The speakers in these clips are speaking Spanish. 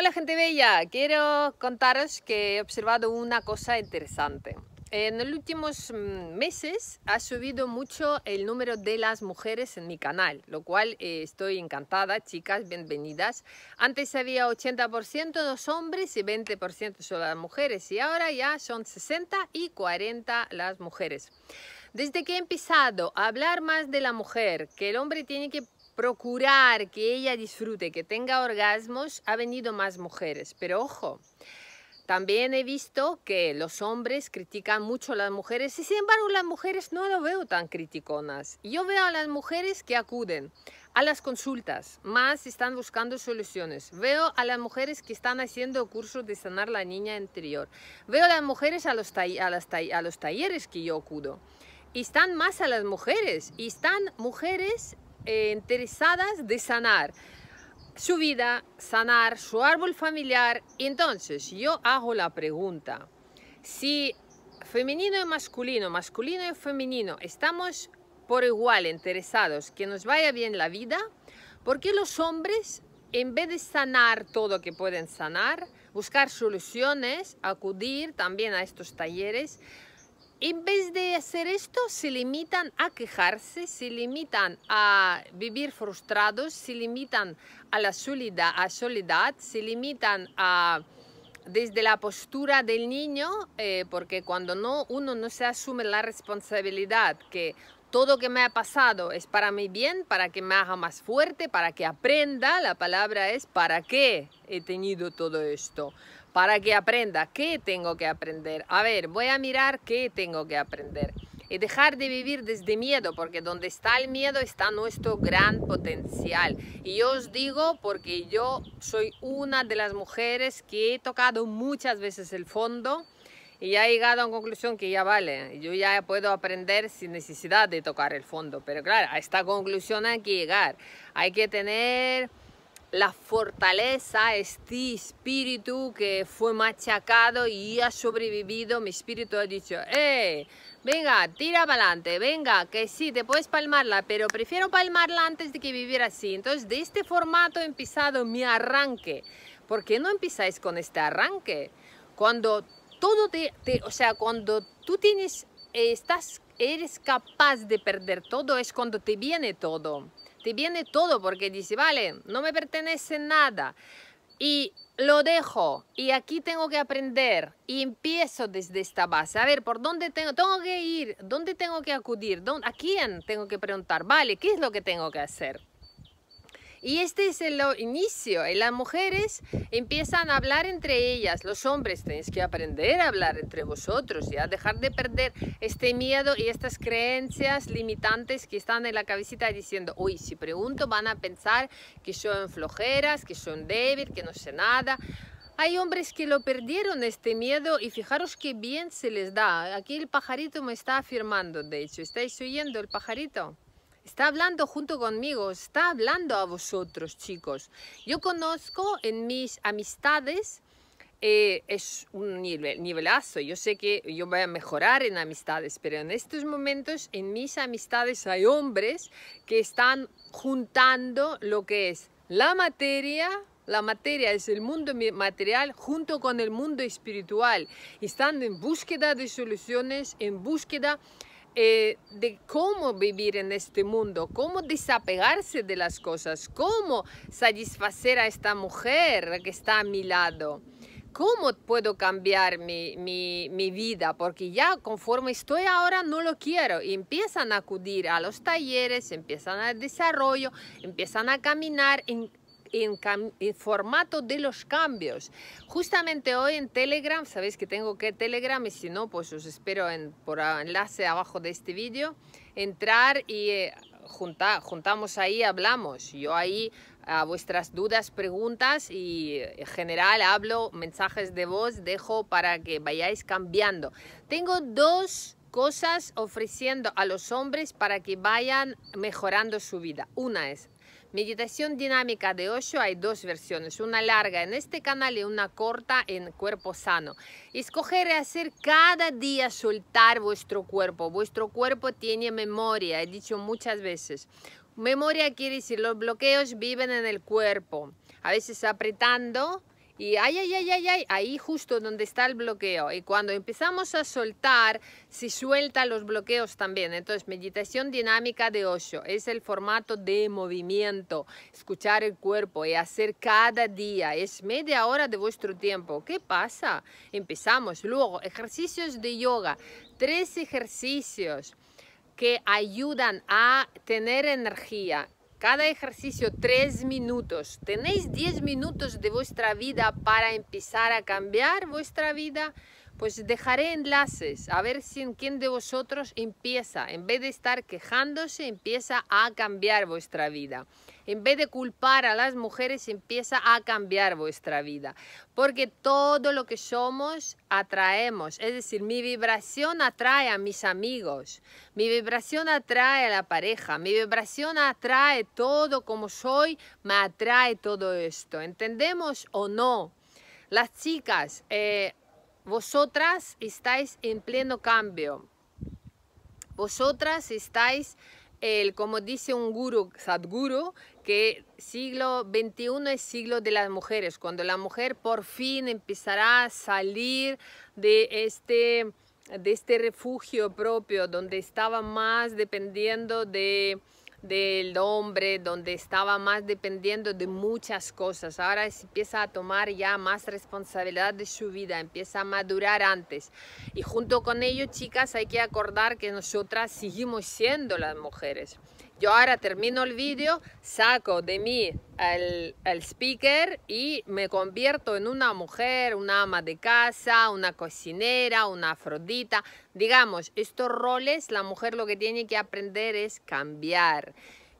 Hola gente bella, quiero contaros que he observado una cosa interesante. En los últimos mm, meses ha subido mucho el número de las mujeres en mi canal, lo cual eh, estoy encantada, chicas, bienvenidas. Antes había 80% de los hombres y 20% de las mujeres y ahora ya son 60 y 40 las mujeres. Desde que he empezado a hablar más de la mujer, que el hombre tiene que procurar que ella disfrute, que tenga orgasmos, ha venido más mujeres. Pero ojo, también he visto que los hombres critican mucho a las mujeres y sin embargo las mujeres no lo veo tan criticonas. Yo veo a las mujeres que acuden a las consultas, más están buscando soluciones. Veo a las mujeres que están haciendo cursos de sanar la niña interior. Veo a las mujeres a los, a a los talleres que yo acudo. Y están más a las mujeres, y están mujeres eh, interesadas de sanar su vida, sanar su árbol familiar. Entonces, yo hago la pregunta, si femenino y masculino, masculino y femenino, estamos por igual interesados que nos vaya bien la vida, ¿por qué los hombres, en vez de sanar todo que pueden sanar, buscar soluciones, acudir también a estos talleres, en vez de hacer esto, se limitan a quejarse, se limitan a vivir frustrados, se limitan a la soledad, a soledad se limitan a desde la postura del niño, eh, porque cuando no, uno no se asume la responsabilidad que todo lo que me ha pasado es para mi bien, para que me haga más fuerte, para que aprenda, la palabra es para qué he tenido todo esto para que aprenda. ¿Qué tengo que aprender? A ver, voy a mirar qué tengo que aprender. Y eh, dejar de vivir desde miedo, porque donde está el miedo está nuestro gran potencial. Y yo os digo porque yo soy una de las mujeres que he tocado muchas veces el fondo y ya he llegado a la conclusión que ya vale, yo ya puedo aprender sin necesidad de tocar el fondo. Pero claro, a esta conclusión hay que llegar. Hay que tener la fortaleza, este espíritu que fue machacado y ha sobrevivido, mi espíritu ha dicho, ¡eh! Venga, tira para adelante, venga, que sí, te puedes palmarla, pero prefiero palmarla antes de que vivir así. Entonces, de este formato he empezado mi arranque. ¿Por qué no empezáis con este arranque? Cuando todo te, te o sea, cuando tú tienes, estás, eres capaz de perder todo, es cuando te viene todo te viene todo porque dice, vale, no me pertenece nada y lo dejo y aquí tengo que aprender y empiezo desde esta base. A ver, ¿por dónde tengo, tengo que ir? ¿Dónde tengo que acudir? ¿A quién tengo que preguntar? Vale, ¿qué es lo que tengo que hacer? Y este es el inicio. Y eh, las mujeres empiezan a hablar entre ellas. Los hombres tenéis que aprender a hablar entre vosotros, y a dejar de perder este miedo y estas creencias limitantes que están en la cabecita diciendo, uy, si pregunto van a pensar que son flojeras, que son débil, que no sé nada. Hay hombres que lo perdieron este miedo y fijaros qué bien se les da. Aquí el pajarito me está afirmando, de hecho. ¿Estáis oyendo el pajarito? Está hablando junto conmigo, está hablando a vosotros, chicos. Yo conozco en mis amistades, eh, es un nivelazo. Yo sé que yo voy a mejorar en amistades, pero en estos momentos en mis amistades hay hombres que están juntando lo que es la materia la materia es el mundo material junto con el mundo espiritual. Están en búsqueda de soluciones, en búsqueda eh, de cómo vivir en este mundo, cómo desapegarse de las cosas, cómo satisfacer a esta mujer que está a mi lado. ¿Cómo puedo cambiar mi, vida? Porque ya conforme estoy ahora no lo quiero. empiezan a acudir a los talleres, empiezan al desarrollo, empiezan a caminar, en, en, formato de los cambios. Justamente hoy en Telegram, sabéis que tengo que Telegram y si no, pues os espero en, por enlace abajo de este vídeo, entrar y eh, juntar juntamos ahí, hablamos. Yo ahí a vuestras dudas, preguntas y en general hablo, mensajes de voz dejo para que vayáis cambiando. Tengo dos cosas ofreciendo a los hombres para que vayan mejorando su vida. Una es Meditación dinámica de 8 hay dos versiones, una larga en este canal y una corta en Cuerpo Sano. Escoger hacer cada día soltar vuestro cuerpo. Vuestro cuerpo tiene memoria, he dicho muchas veces. Memoria quiere decir los bloqueos viven en el cuerpo, a veces apretando y ay, ay, ay, ay, ahí justo donde está el bloqueo. Y cuando empezamos a soltar, se sueltan los bloqueos también. Entonces, meditación dinámica de Osho es el formato de movimiento, escuchar el cuerpo y hacer cada día. Es media hora de vuestro tiempo. ¿Qué pasa? Empezamos. Luego, ejercicios de yoga. Tres ejercicios que ayudan a tener energía cada ejercicio tres minutos. ¿Tenéis diez minutos de vuestra vida para empezar a cambiar vuestra vida? Pues dejaré enlaces a ver si en quién de vosotros empieza, en vez de estar quejándose, empieza a cambiar vuestra vida en vez de culpar a las mujeres, empieza a cambiar vuestra vida. Porque todo lo que somos atraemos. Es decir, mi vibración atrae a mis amigos, mi vibración atrae a la pareja, mi vibración atrae todo como soy, me atrae todo esto. ¿Entendemos o no? Las chicas, eh, vosotras estáis en pleno cambio. Vosotras estáis el, como dice un guru, Sadguru, que siglo XXI es siglo de las mujeres, cuando la mujer por fin empezará a salir de este, de este refugio propio, donde estaba más dependiendo de del hombre, donde estaba más dependiendo de muchas cosas. Ahora empieza a tomar ya más responsabilidad de su vida, empieza a madurar antes. Y junto con ello, chicas, hay que acordar que nosotras seguimos siendo las mujeres yo ahora termino el vídeo, saco de mí el, speaker y me convierto en una mujer, una ama de casa, una cocinera, una afrodita. Digamos, estos roles, la mujer lo que tiene que aprender es cambiar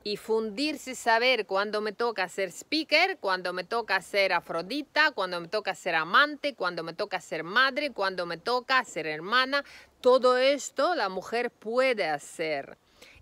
y fundirse saber cuándo me toca ser speaker, cuándo me toca ser afrodita, cuándo me toca ser amante, cuándo me toca ser madre, cuándo me toca ser hermana. Todo esto la mujer puede hacer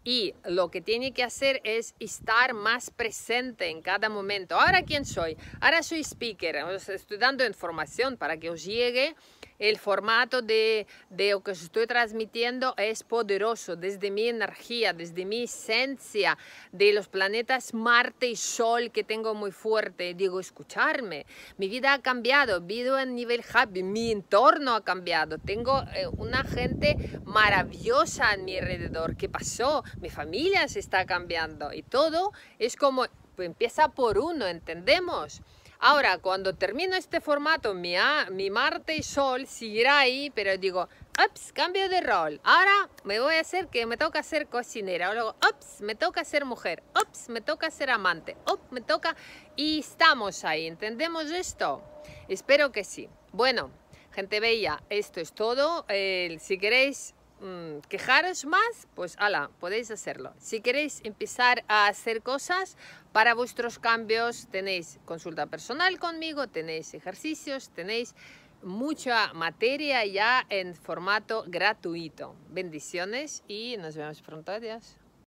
y lo que tiene que hacer es estar más presente en cada momento. Ahora quién soy? Ahora soy speaker, estoy dando información para que os llegue el formato de, lo que estoy transmitiendo es poderoso desde mi energía, desde mi esencia de los planetas Marte y Sol que tengo muy fuerte. Digo, escucharme, mi vida ha cambiado, vivo en nivel happy, mi entorno ha cambiado, tengo eh, una gente maravillosa en mi alrededor. ¿Qué pasó? Mi familia se está cambiando y todo es como pues, empieza por uno, ¿entendemos? Ahora, cuando termino este formato, mi, mi Marte y Sol seguirá ahí, pero digo, ups, cambio de rol. Ahora me voy a hacer que me toca ser cocinera. O luego, ups, me toca ser mujer. Ups, me toca ser amante. Ups, me toca... Y estamos ahí, ¿entendemos esto? Espero que sí. Bueno, gente bella, esto es todo. si queréis Mm, quejaros más, pues ala, podéis hacerlo. Si queréis empezar a hacer cosas para vuestros cambios, tenéis consulta personal conmigo, tenéis ejercicios, tenéis mucha materia ya en formato gratuito. Bendiciones y nos vemos pronto. Adiós.